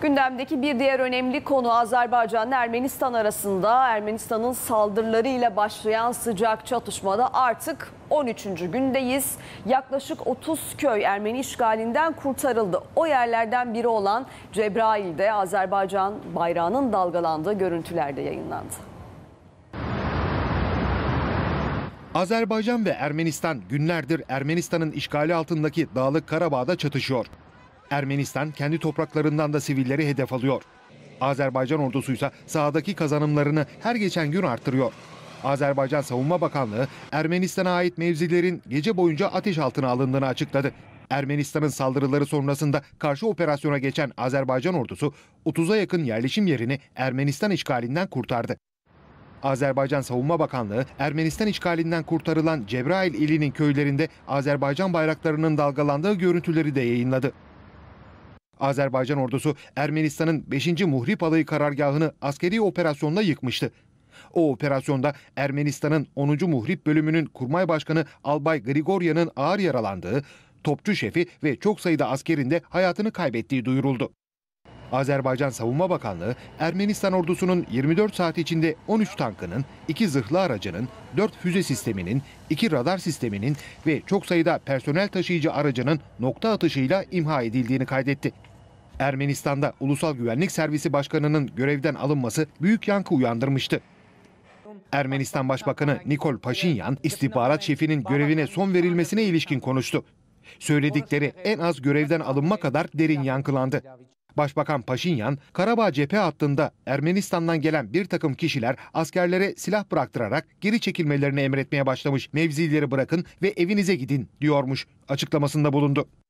Gündemdeki bir diğer önemli konu Azerbaycan Ermenistan arasında Ermenistan'ın saldırılarıyla başlayan sıcak çatışmada artık 13. gündeyiz. Yaklaşık 30 köy Ermeni işgalinden kurtarıldı. O yerlerden biri olan Cebrail'de Azerbaycan bayrağının dalgalandığı görüntülerde yayınlandı. Azerbaycan ve Ermenistan günlerdir Ermenistan'ın işgali altındaki Dağlık Karabağ'da çatışıyor. Ermenistan kendi topraklarından da sivilleri hedef alıyor. Azerbaycan ordusu ise sahadaki kazanımlarını her geçen gün artırıyor. Azerbaycan Savunma Bakanlığı Ermenistan'a ait mevzilerin gece boyunca ateş altına alındığını açıkladı. Ermenistan'ın saldırıları sonrasında karşı operasyona geçen Azerbaycan ordusu 30'a yakın yerleşim yerini Ermenistan işgalinden kurtardı. Azerbaycan Savunma Bakanlığı Ermenistan işgalinden kurtarılan Cebrail ilinin köylerinde Azerbaycan bayraklarının dalgalandığı görüntüleri de yayınladı. Azerbaycan ordusu Ermenistan'ın 5. Muhrip Alayı karargahını askeri operasyonla yıkmıştı. O operasyonda Ermenistan'ın 10. Muhrip Bölümünün Kurmay Başkanı Albay Grigoryan'ın ağır yaralandığı, topçu şefi ve çok sayıda askerin de hayatını kaybettiği duyuruldu. Azerbaycan Savunma Bakanlığı, Ermenistan ordusunun 24 saat içinde 13 tankının, 2 zırhlı aracının, 4 füze sisteminin, 2 radar sisteminin ve çok sayıda personel taşıyıcı aracının nokta atışıyla imha edildiğini kaydetti. Ermenistan'da Ulusal Güvenlik Servisi Başkanı'nın görevden alınması büyük yankı uyandırmıştı. Ermenistan Başbakanı Nikol Paşinyan istihbarat şefinin görevine son verilmesine ilişkin konuştu. Söyledikleri en az görevden alınma kadar derin yankılandı. Başbakan Paşinyan, Karabağ cephe hattında Ermenistan'dan gelen bir takım kişiler askerlere silah bıraktırarak geri çekilmelerini emretmeye başlamış. Mevzileri bırakın ve evinize gidin diyormuş açıklamasında bulundu.